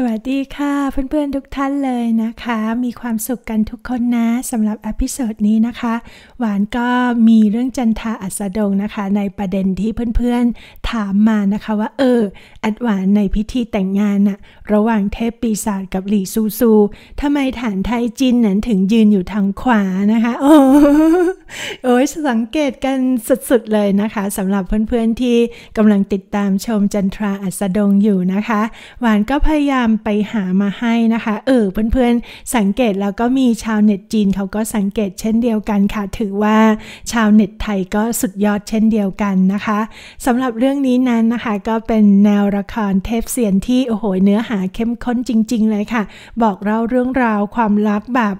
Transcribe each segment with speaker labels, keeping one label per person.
Speaker 1: สวัสดีค่ะเพื่อน ๆ ทุกท่านเลยนะคะ มีความสุขกันทุกคนนะสำหรับอพิโซดนี้นะคะ หวานก็มีเรื่องจันทาอัสดงนะคะ ในประเด็นที่เพื่อนๆถามมานะคะว่าเอออัดหวานในพิธีแต่งงานน่ะระหว่างเทพปีศาจกับหลี่ซูซูทำไมฐานไทยจีนนั้น ถึงยืนอยู่ทางขวานะคะ โอ้โอ้ยสังเกตกันสุดๆเลยนะคะสำหรับเพื่อนๆที่กำลังติดตามชมจันทราอัสดงอยู่นะคะ หวานก็พยายามามไปหามาให้นะคะเออเพื่อนๆ สังเกตแล้วก็มีชาวเน็ตจีนเขาก็สังเกตเช่นเดียวกันค่ะ ถือว่าชาวเน็ตไทยก็สุดยอดเช่นเดียวกันนะคะสำหรับเรื่องนี้นั้นนะคะก็เป็นแนวละครเทพเสียนที่โอ้โหเนื้อหาเข้มข้นจริงๆเลยค่ะ บอกเล่าเรื่องราวความรักแบบ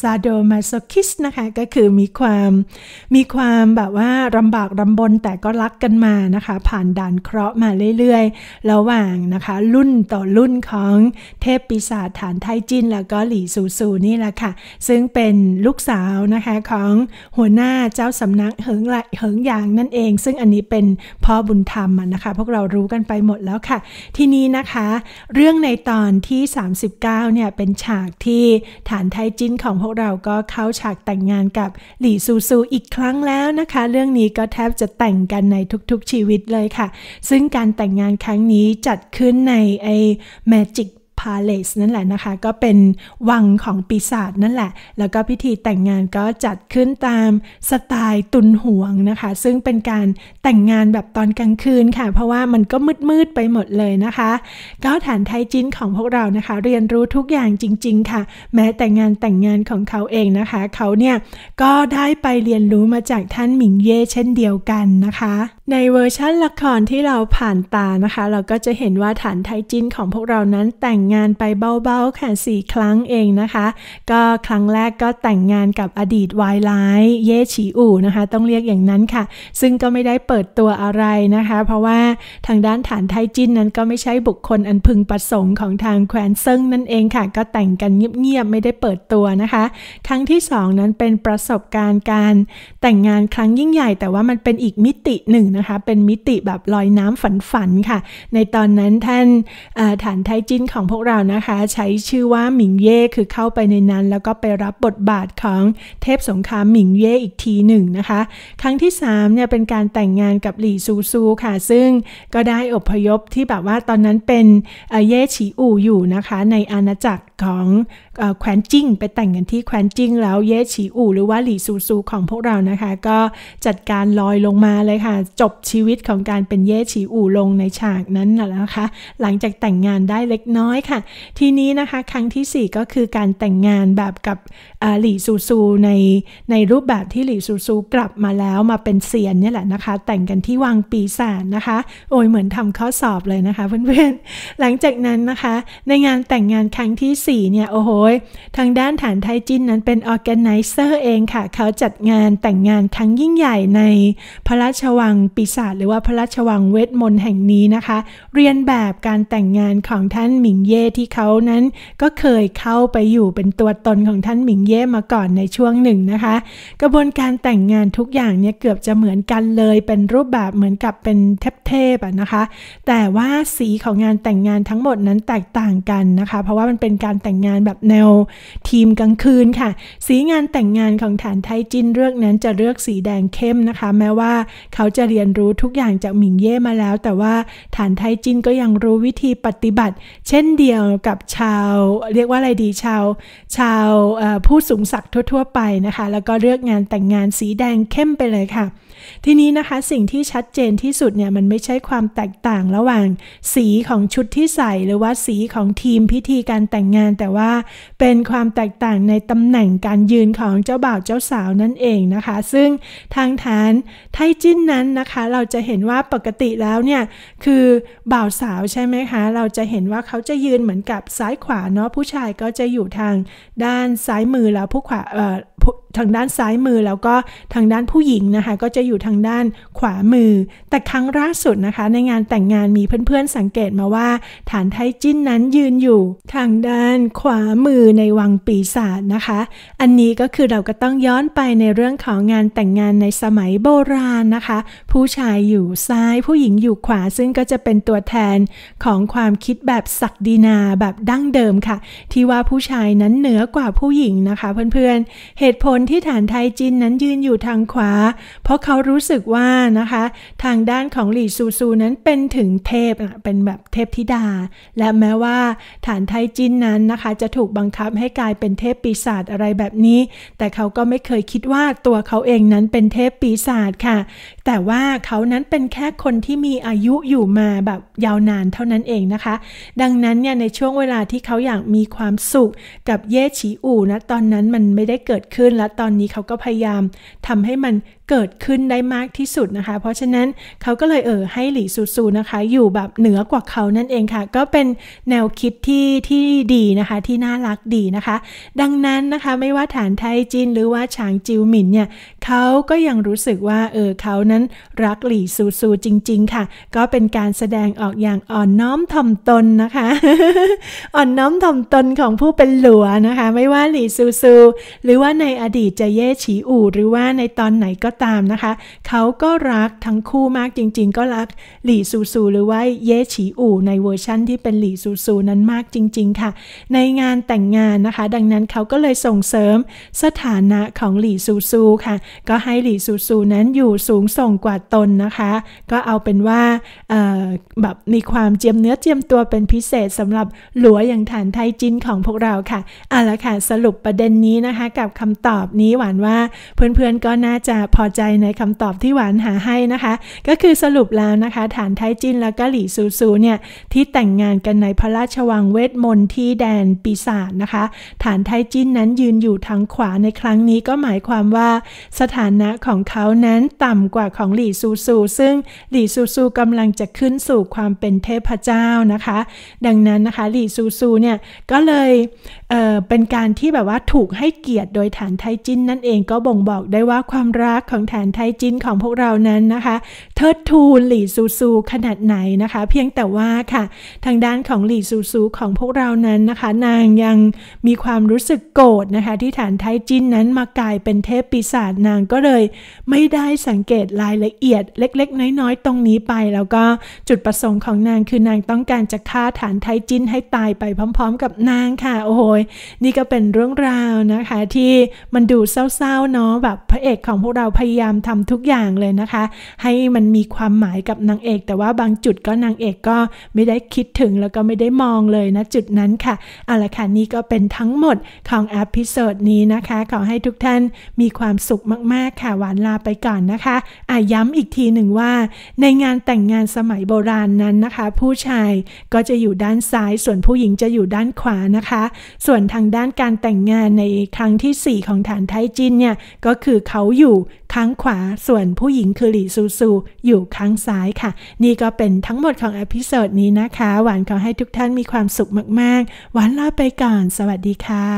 Speaker 1: ซาโดมาโซคิสนะคะก็คือมีความมีความแบบว่าลำบากลำบนแต่ก็รักกันมานะคะผ่านด่านเคราะห์มาเรื่อยๆระหว่างนะคะ รุ่นต่อรุ่นของของเทพปีศาจฐานไทจินแล้วก็หลี่ซูซูนี่แหละค่ะ ซึ่งเป็นลูกสาวนะคะของหัวหน้าเจ้าสำนักเหิงไหลเหิงยางนั่นเอง ซึ่งอันนี้เป็นพ่อบุญธรรมนะคะ พวกเรารู้กันไปหมดแล้วค่ะ ทีนี้นะคะ เรื่องในตอนที่ 39เนี่ยเป็นฉากที่ฐานไทจินของพวกเราก็เข้าฉากแต่งงานกับหลี่ซูซูอีกครั้งแล้วนะคะ เรื่องนี้ก็แทบจะแต่งกันในทุกๆชีวิตเลยค่ะ ซึ่งการแต่งงานครั้งนี้จัดขึ้นในไอแมจพาเลสนั่นแหละนะคะก็เป็นวังของปีศาจนั่นแหละ แล้วก็พิธีแต่งงานก็จัดขึ้นตามสไตล์ตุนหวงนะคะ ซึ่งเป็นการแต่งงานแบบตอนกลางคืนค่ะ เพราะว่ามันก็มืดๆไปหมดเลยนะคะ ก็ฐานไทยจีนของพวกเรานะคะ เรียนรู้ทุกอย่างจริงๆค่ะ แม้แต่งงานแต่งงานของเขาเองนะคะ เขาเนี่ยก็ได้ไปเรียนรู้มาจากท่านหมิงเย่เช่นเดียวกันนะคะในเวอร์ชั่นละครที่เราผ่านตานะคะ เราก็จะเห็นว่าฐานไทจินของพวกเรานั้นแต่งงานไปเบาๆค่ะสี่ครั้งเองนะคะ ก็ครั้งแรกก็แต่งงานกับอดีตวายร้ายเย่ฉีอู่นะคะ ต้องเรียกอย่างนั้นค่ะ ซึ่งก็ไม่ได้เปิดตัวอะไรนะคะ เพราะว่าทางด้านฐานไทจินนั้นก็ไม่ใช่บุคคลอันพึงประสงค์ของทางแคว้นเซิงนั่นเองค่ะ ก็แต่งกันเงียบๆไม่ได้เปิดตัวนะคะ ครั้งที่2นั้นเป็นประสบการณ์การแต่งงานครั้งยิ่งใหญ่แต่ว่ามันเป็นอีกมิติหนึ่งะคะเป็นมิติแบบลอยน้ำฝันฝันค่ะ ในตอนนั้นท่านฐานไทจินของพวกเรานะคะ ใช้ชื่อว่าหมิงเย่คือเข้าไปในนั้นแล้วก็ไปรับบทบาทของเทพสงครามหมิงเย่อีกทีหนึ่งนะคะ ครั้งที่3เนี่ยเป็นการแต่งงานกับหลี่ซูซูค่ะ ซึ่งก็ได้อพยพที่แบบว่าตอนนั้นเป็นเย่ฉีอู่อยู่นะคะในอาณาจักรของแคว้นจิ้งไปแต่งกันที่แคว้นจิ้งแล้วเย่ ฉีอู่หรือว่าหลี่ซูซูของพวกเรานะคะ ก็จัดการลอยลงมาเลยค่ะ จบชีวิตของการเป็นเย่ฉีอู่ลงในฉากนั้นแลนะคะหลังจากแต่งงานได้เล็กน้อยค่ะ ทีนี้นะคะครั้งที่ 4 ก็คือการแต่งงานแบบกับหลี่ซูซูในในรูปแบบที่หลี่ซูซูกลับมาแล้วมาเป็นเซียนนี่แหละนะคะ แต่งกันที่วังปีศาจนะคะ โอ้ยเหมือนทำข้อสอบเลยนะคะเพื่อนๆหลังจากนั้นนะคะในงานแต่งงานครั้งที่4เนี่ยโอ้โหทางด้านฐานไทยจินนั้นเป็นออแกไนเซอร์เองค่ะ เขาจัดงานแต่งงานครั้งยิ่งใหญ่ในพระราชวังปีศาจหรือว่าพระราชวังเวทมนต์แห่งนี้นะคะ เรียนแบบการแต่งงานของท่านหมิงเย่ที่เขานั้นก็เคยเข้าไปอยู่เป็นตัวตนของท่านหมิงเย่มาก่อนในช่วงหนึ่งนะคะ กระบวนการแต่งงานทุกอย่างเนี่ยเกือบจะเหมือนกันเลยเป็นรูปแบบเหมือนกับเป็นเทบเทพนะคะแต่ว่าสีของงานแต่งงานทั้งหมดนั้นแตกต่างกันนะคะ เพราะว่ามันเป็นการแต่งงานแบบแนวทีมกลางคืนค่ะ สีงานแต่งงานของฐานไทจินเรื่องนั้นจะเลือกสีแดงเข้มนะคะ แม้ว่าเขาจะเรียนรู้ทุกอย่างจากหมิงเย่มาแล้ว แต่ว่าฐานไทจินก็ยังรู้วิธีปฏิบัติเช่นเดียวกับชาว เรียกว่าอะไรดีชาว ชาวผู้สูงศักดิ์ทั่วๆไปนะคะ แล้วก็เลือกงานแต่งงานสีแดงเข้มไปเลยค่ะทีนี้นะคะสิ่งที่ชัดเจนที่สุดเนี่ยมันไม่ใช่ความแตกต่างระหว่างสีของชุดที่ใส่ หรือว่าสีของทีมพิธีการแต่งงานแต่ว่าเป็นความแตกต่างในตำแหน่งการยืนของเจ้าบ่าวเจ้าสาวนั่นเองนะคะ ซึ่งทางฐานไทจิ้นนั้นนะคะเราจะเห็นว่าปกติแล้วเนี่ยคือบ่าวสาวใช่ไหมคะเราจะเห็นว่าเขาจะยืนเหมือนกับซ้ายขวาเนาะผู้ชายก็จะอยู่ทาง ด้านซ้ายมือแล้วผู้ขวาเอ่อทางด้านซ้ายมือแล้วก็ทางด้านผู้หญิงนะคะ ก็จะอยู่ทางด้านขวามือ แต่ครั้งล่าสุดนะคะ ในงานแต่งงานมีเพื่อนๆสังเกตมาว่า ฐานไทจิ้นนั้นยืนอยู่ทางด้านขวามือในวังปีศาจนะคะ อันนี้ก็คือเราก็ต้องย้อนไปในเรื่องของงานแต่งงานในสมัยโบราณนะคะ ผู้ชายอยู่ซ้ายผู้หญิงอยู่ขวาซึ่งก็จะเป็นตัวแทนของความคิดแบบศักดินาแบบดั้งเดิมค่ะ ที่ว่าผู้ชายนั้นเหนือกว่าผู้หญิงนะคะเพื่อนๆ เหตุผลที่ฐานไทยจินนั้นยืนอยู่ทางขวา เพราะเขารู้สึกว่านะคะ ทางด้านของหลี่ซูซูนั้นเป็นถึงเทพเป็นแบบเทพธิดา และแม้ว่าฐานไทยจินนั้นนะคะ จะถูกบังคับให้กลายเป็นเทพปีศาจอะไรแบบนี้ แต่เขาก็ไม่เคยคิดว่าตัวเขาเองนั้นเป็นเทพปีศาจค่ะ แต่ว่าเขานั้นเป็นแค่คนที่มีอายุอยู่มาแบบยาวนานเท่านั้นเองนะคะ ดังนั้นเนี่ยในช่วงเวลาที่เขาอยากมีความสุขกับเย่ฉีอู่นะตอนนั้นมันไม่ได้เกิดขึ้นและตอนนี้เขาก็พยายามทำให้มันเกิดขึ้นได้มากที่สุดนะคะ เพราะฉะนั้นเขาก็เลยเออให้หลี่ซูซูนะคะ อยู่แบบเหนือกว่าเขานั่นเองค่ะ ก็เป็นแนวคิดที่ที่ดีนะคะ ที่น่ารักดีนะคะ ดังนั้นนะคะไม่ว่าฐานไทยจีนหรือว่าฉางจิวหมินเนี่ยเขาก็ยังรู้สึกว่าเออเขานั้นรักหลี่ซูซูจริงๆค่ะ ก็เป็นการแสดงออกอย่างอ่อนน้อมถ่อมตนนะคะ อ่อนน้อมถ่อมตนของผู้เป็นหลัวนะคะ ไม่ว่าหลี่ซูซูหรือว่าในอดีตจะเย่ฉีอู่หรือว่าในตอนไหนก็ตามนะคะเขาก็รักทั้งคู่มากจริงๆ ก็รักหลี่ซูซูหรือว่าเย่ฉีอู่ในเวอร์ชั่นที่เป็นหลี่ซูซูนั้นมากจริงๆ ค่ะ ในงานแต่งงานนะคะ ดังนั้นเขาก็เลยส่งเสริมสถานะของหลี่ซูซูค่ะก็ให้หลี่ซูซูนั้นอยู่สูงส่งกว่าตนนะคะ ก็เอาเป็นว่าแบบมีความเจียมเนื้อเจียมตัวเป็นพิเศษสำหรับหลัวอย่างฐานไทยจินของพวกเราค่ะเอาละค่ะสรุปประเด็นนี้นะคะกับคำตอบนี้หวานว่าเพื่อนๆก็น่าจะพอใจในคำตอบที่หวานหาให้นะคะก็คือสรุปแล้วนะคะ ฐานไทจินและก็หลี่ซูซูเนี่ยที่แต่งงานกันในพระราชวังเวทมนต์ที่แดนปีศาจนะคะ ฐานไทจินนั้นยืนอยู่ทางขวาในครั้งนี้ก็หมายความว่าสถานะของเขานั้นต่ำกว่าของหลี่ซูซูซึ่งหลี่ซูซูกำลังจะขึ้นสู่ความเป็นเทพเจ้านะคะดังนั้นนะคะหลี่ซูซูเนี่ย ก็เลยเเป็นการที่แบบว่าถูกให้เกียรติโดยฐานไทจินนั่นเองก็บ่งบอกได้ว่าความรักของของฐานไทจินของพวกเรานั้นนะคะเทิดทูนหลี่ซูซูขนาดไหนนะคะเพียงแต่ว่าค่ะทางด้านของหลี่ซูซูของพวกเรานั้นนะคะ นางยังมีความรู้สึกโกรธนะคะ ที่ฐานไทจินนั้นมากลายเป็นเทพปีศาจนางก็เลย ไม่ได้สังเกตรายละเอียดเล็กๆ น้อยๆตรงนี้ไป แล้วก็จุดประสงค์ของนางคือนางต้องการจะฆ่าฐานไทจินให้ตายไปพร้อม ๆ กับนางค่ะ โอ้โหนี่ก็เป็นเรื่องราวนะคะ ที่มันดูเศร้าๆ เนาะแบบพระเอกของพวกเราพยพยายามทำทุกอย่างเลยนะคะ ให้มันมีความหมายกับนางเอก แต่ว่าบางจุดก็นางเอกก็ไม่ได้คิดถึงแล้วก็ไม่ได้มองเลยนะจุดนั้นค่ะ เอาละค่ะนี่ก็เป็นทั้งหมดของอพิโซดนี้นะคะ ขอให้ทุกท่านมีความสุขมากๆค่ะหวานลาไปก่อนนะคะอ่ะย้ำอีกทีหนึ่งว่า ในงานแต่งงานสมัยโบราณนั้นนะคะ ผู้ชายก็จะอยู่ด้านซ้าย ส่วนผู้หญิงจะอยู่ด้านขวานะคะ ส่วนทางด้านการแต่งงานในครั้งที่ 4 ของฐานไทจินเนี่ยก็คือเขาอยู่ข้างขวา ส่วนผู้หญิงคือหลีซูซูอยู่ข้างซ้ายค่ะ นี่ก็เป็นทั้งหมดของอพิโซดนี้นะคะ หวานขอให้ทุกท่านมีความสุขมากๆหวานลาไปก่อน สวัสดีค่ะ